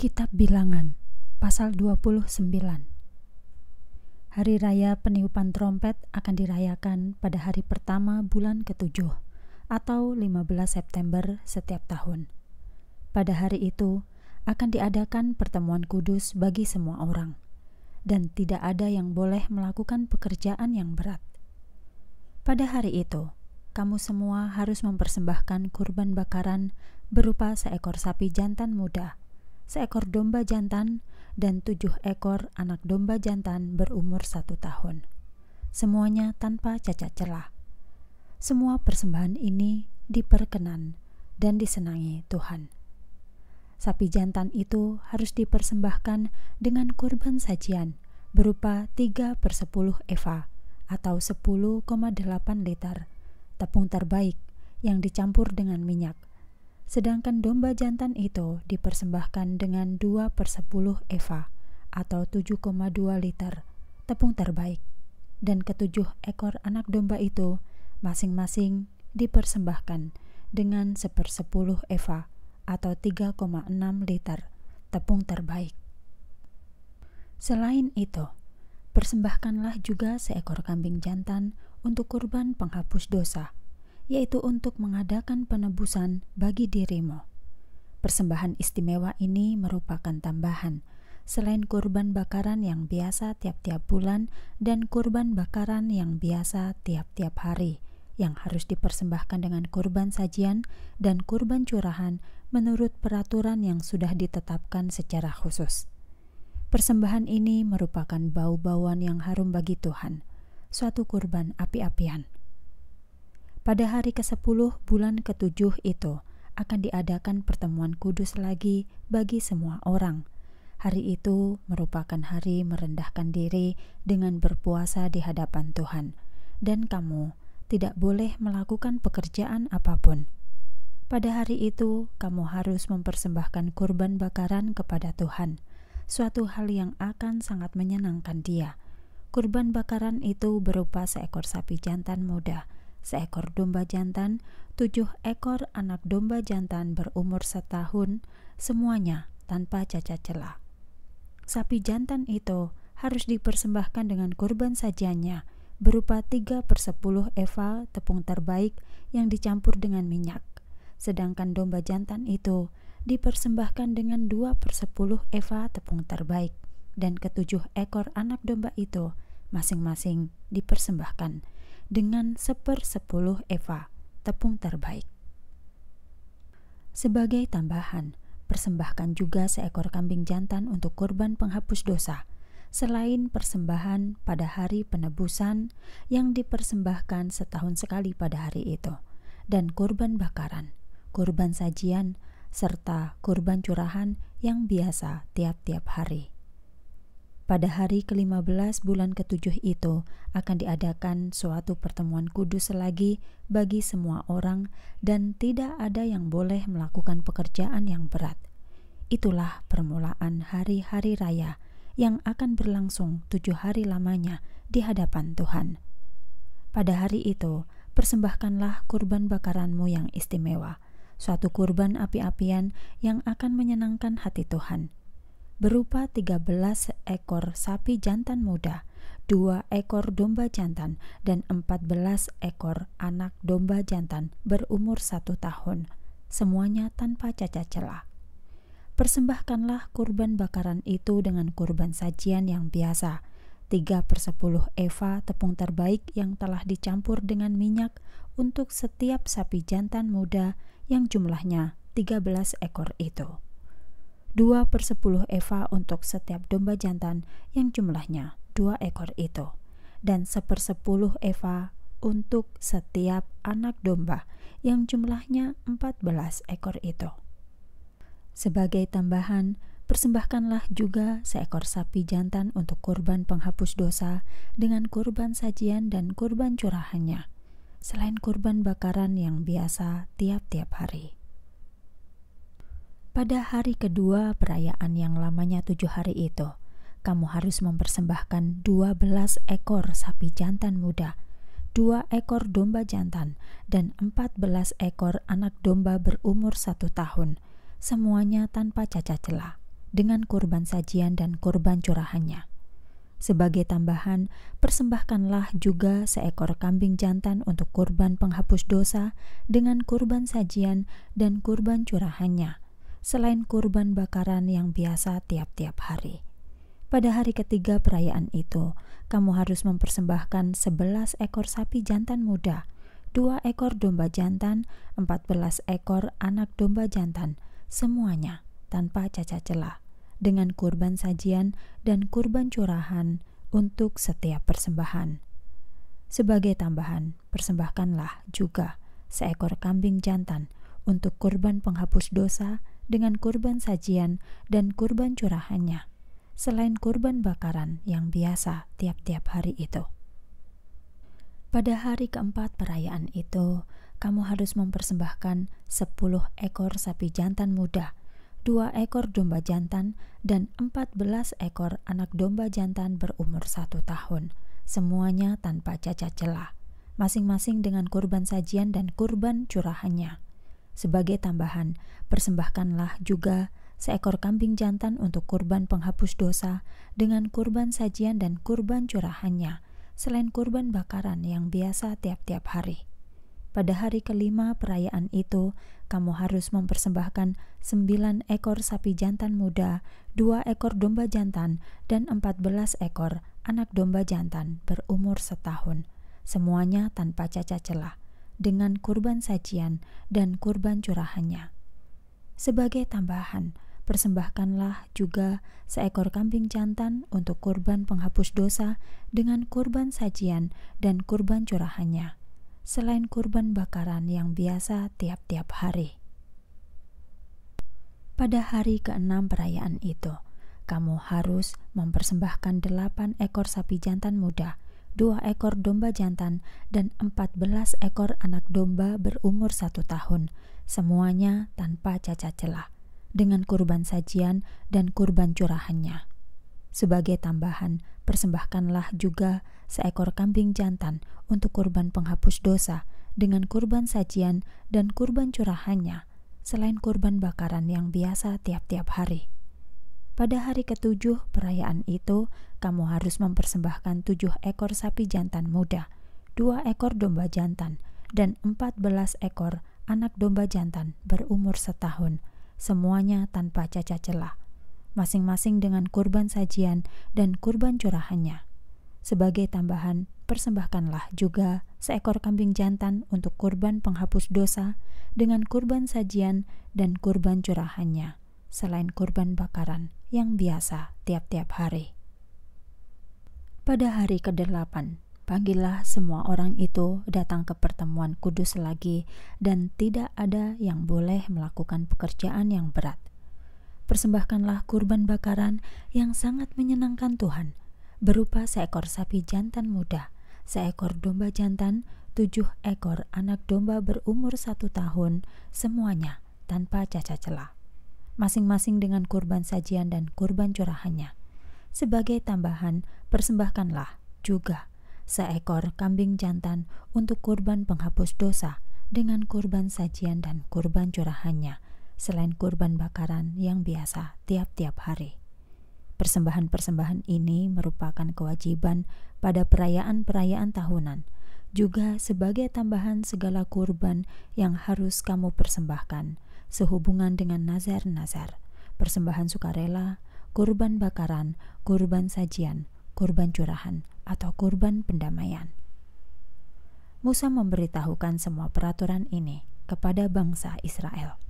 Kitab Bilangan pasal 29 Hari raya peniupan trompet akan dirayakan pada hari pertama bulan ketujuh atau 15 September setiap tahun. Pada hari itu akan diadakan pertemuan kudus bagi semua orang dan tidak ada yang boleh melakukan pekerjaan yang berat. Pada hari itu, kamu semua harus mempersembahkan kurban bakaran berupa seekor sapi jantan muda seekor domba jantan, dan tujuh ekor anak domba jantan berumur satu tahun. Semuanya tanpa cacat celah. Semua persembahan ini diperkenan dan disenangi Tuhan. Sapi jantan itu harus dipersembahkan dengan kurban sajian berupa 3 per 10 eva atau 10,8 liter tepung terbaik yang dicampur dengan minyak sedangkan domba jantan itu dipersembahkan dengan 2 per 10 eva atau 7,2 liter tepung terbaik dan ketujuh ekor anak domba itu masing-masing dipersembahkan dengan 10 eva atau 3,6 liter tepung terbaik. Selain itu, persembahkanlah juga seekor kambing jantan untuk kurban penghapus dosa yaitu untuk mengadakan penebusan bagi dirimu. Persembahan istimewa ini merupakan tambahan selain kurban bakaran yang biasa tiap-tiap bulan dan kurban bakaran yang biasa tiap-tiap hari yang harus dipersembahkan dengan kurban sajian dan kurban curahan menurut peraturan yang sudah ditetapkan secara khusus. Persembahan ini merupakan bau-bauan yang harum bagi Tuhan, suatu kurban api-apian pada hari ke-10 bulan ke-7 itu akan diadakan pertemuan kudus lagi bagi semua orang. Hari itu merupakan hari merendahkan diri dengan berpuasa di hadapan Tuhan, dan kamu tidak boleh melakukan pekerjaan apapun. Pada hari itu, kamu harus mempersembahkan kurban bakaran kepada Tuhan, suatu hal yang akan sangat menyenangkan Dia. Kurban bakaran itu berupa seekor sapi jantan muda seekor domba jantan, tujuh ekor anak domba jantan berumur setahun, semuanya tanpa cacat celah. Sapi jantan itu harus dipersembahkan dengan kurban sajanya, berupa tiga per 10 eva tepung terbaik yang dicampur dengan minyak. Sedangkan domba jantan itu dipersembahkan dengan dua per 10 eva tepung terbaik dan ketujuh ekor anak domba itu masing-masing dipersembahkan dengan sepersepuluh eva tepung terbaik. Sebagai tambahan, persembahkan juga seekor kambing jantan untuk korban penghapus dosa, selain persembahan pada hari penebusan yang dipersembahkan setahun sekali pada hari itu, dan korban bakaran, korban sajian, serta korban curahan yang biasa tiap-tiap hari. Pada hari ke-15 bulan ke-7 itu akan diadakan suatu pertemuan kudus lagi bagi semua orang dan tidak ada yang boleh melakukan pekerjaan yang berat. Itulah permulaan hari-hari raya yang akan berlangsung tujuh hari lamanya di hadapan Tuhan. Pada hari itu, persembahkanlah kurban bakaranmu yang istimewa, suatu kurban api-apian yang akan menyenangkan hati Tuhan – berupa 13 ekor sapi jantan muda, dua ekor domba jantan, dan 14 ekor anak domba jantan berumur satu tahun, semuanya tanpa cacat celah. Persembahkanlah kurban bakaran itu dengan kurban sajian yang biasa, 3 per 10 eva tepung terbaik yang telah dicampur dengan minyak untuk setiap sapi jantan muda yang jumlahnya 13 ekor itu. 2 per 10 eva untuk setiap domba jantan yang jumlahnya dua ekor itu, dan sepuluh eva untuk setiap anak domba yang jumlahnya 14 ekor itu. Sebagai tambahan, persembahkanlah juga seekor sapi jantan untuk kurban penghapus dosa dengan kurban sajian dan kurban curahannya, selain kurban bakaran yang biasa tiap-tiap hari. Pada hari kedua perayaan yang lamanya tujuh hari itu, kamu harus mempersembahkan dua belas ekor sapi jantan muda, dua ekor domba jantan, dan empat belas ekor anak domba berumur satu tahun, semuanya tanpa cacat celah, dengan kurban sajian dan kurban curahannya. Sebagai tambahan, persembahkanlah juga seekor kambing jantan untuk kurban penghapus dosa dengan kurban sajian dan kurban curahannya, selain kurban bakaran yang biasa tiap-tiap hari. Pada hari ketiga perayaan itu, kamu harus mempersembahkan 11 ekor sapi jantan muda, 2 ekor domba jantan, 14 ekor anak domba jantan, semuanya tanpa cacat celah, dengan kurban sajian dan kurban curahan untuk setiap persembahan. Sebagai tambahan, persembahkanlah juga seekor kambing jantan untuk kurban penghapus dosa dengan kurban sajian dan kurban curahannya, selain kurban bakaran yang biasa tiap-tiap hari itu. Pada hari keempat perayaan itu, kamu harus mempersembahkan 10 ekor sapi jantan muda, dua ekor domba jantan, dan 14 ekor anak domba jantan berumur satu tahun, semuanya tanpa cacat celah, masing-masing dengan kurban sajian dan kurban curahannya sebagai tambahan, persembahkanlah juga seekor kambing jantan untuk kurban penghapus dosa dengan kurban sajian dan kurban curahannya, selain kurban bakaran yang biasa tiap-tiap hari. Pada hari kelima perayaan itu, kamu harus mempersembahkan sembilan ekor sapi jantan muda, dua ekor domba jantan, dan empat belas ekor anak domba jantan berumur setahun. Semuanya tanpa cacat celah dengan kurban sajian dan kurban curahannya. Sebagai tambahan, persembahkanlah juga seekor kambing jantan untuk kurban penghapus dosa dengan kurban sajian dan kurban curahannya, selain kurban bakaran yang biasa tiap-tiap hari. Pada hari keenam perayaan itu, kamu harus mempersembahkan delapan ekor sapi jantan muda dua ekor domba jantan, dan 14 ekor anak domba berumur satu tahun, semuanya tanpa cacat celah, dengan kurban sajian dan kurban curahannya. Sebagai tambahan, persembahkanlah juga seekor kambing jantan untuk kurban penghapus dosa dengan kurban sajian dan kurban curahannya, selain kurban bakaran yang biasa tiap-tiap hari. Pada hari ketujuh perayaan itu, kamu harus mempersembahkan tujuh ekor sapi jantan muda, dua ekor domba jantan, dan empat belas ekor anak domba jantan berumur setahun, semuanya tanpa cacat celah, masing-masing dengan kurban sajian dan kurban curahannya. Sebagai tambahan, persembahkanlah juga seekor kambing jantan untuk kurban penghapus dosa dengan kurban sajian dan kurban curahannya, selain kurban bakaran yang biasa tiap-tiap hari. Pada hari ke-8, panggillah semua orang itu datang ke pertemuan kudus lagi, dan tidak ada yang boleh melakukan pekerjaan yang berat. Persembahkanlah kurban bakaran yang sangat menyenangkan Tuhan, berupa seekor sapi jantan muda, seekor domba jantan, tujuh ekor anak domba berumur satu tahun, semuanya tanpa cacat celah masing-masing dengan kurban sajian dan kurban curahannya. Sebagai tambahan, persembahkanlah juga seekor kambing jantan untuk kurban penghapus dosa dengan kurban sajian dan kurban curahannya, selain kurban bakaran yang biasa tiap-tiap hari. Persembahan-persembahan ini merupakan kewajiban pada perayaan-perayaan tahunan, juga sebagai tambahan segala kurban yang harus kamu persembahkan sehubungan dengan nazar-nazar, persembahan sukarela, kurban bakaran, kurban sajian, kurban curahan, atau kurban pendamaian. Musa memberitahukan semua peraturan ini kepada bangsa Israel.